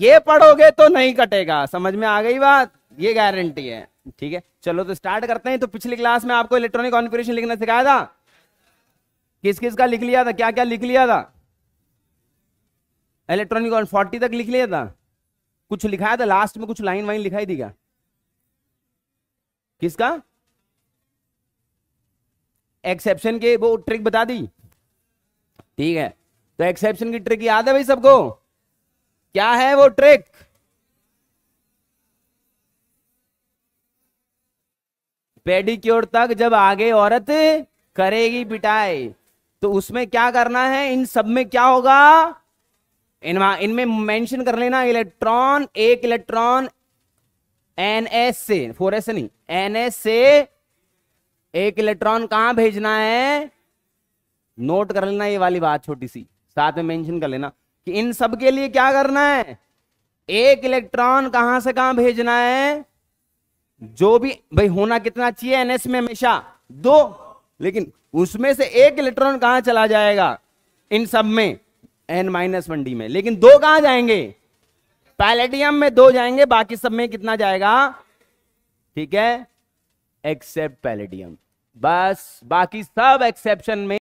ये पढ़ोगे तो नहीं कटेगा समझ में आ गई बात ये गारंटी है ठीक है चलो तो स्टार्ट करते हैं तो पिछली क्लास में आपको इलेक्ट्रॉनिक कॉन्फिगरेशन लिखना सिखाया था किस किस का लिख लिया था क्या क्या लिख लिया था इलेक्ट्रॉनिक फोर्टी तक लिख लिया था कुछ लिखाया था लास्ट में कुछ लाइन वाइन लिखाई थी क्या किसका एक्सेप्शन के वो ट्रिक बता दी ठीक है तो एक्सेप्शन की ट्रिक याद है भाई सबको क्या है वो ट्रिक पेडिक्योर तक जब आगे औरत करेगी पिटाई तो उसमें क्या करना है इन सब में क्या होगा इन इनमें मेंशन कर लेना इलेक्ट्रॉन एक इलेक्ट्रॉन एन एस से फोर एस नहीं एन एस से एक इलेक्ट्रॉन कहां भेजना है नोट कर लेना ये वाली बात छोटी सी साथ में मेंशन कर लेना कि इन सब के लिए क्या करना है एक इलेक्ट्रॉन कहां से कहां भेजना है जो भी भाई होना कितना चाहिए एनएस में हमेशा दो लेकिन उसमें से एक इलेक्ट्रॉन कहां चला जाएगा इन सब में एन माइनस वन डी में लेकिन दो कहां जाएंगे पैलेडियम में दो जाएंगे बाकी सब में कितना जाएगा ठीक है एक्सेप्ट पैलेडियम बस बाकी सब एक्सेप्शन में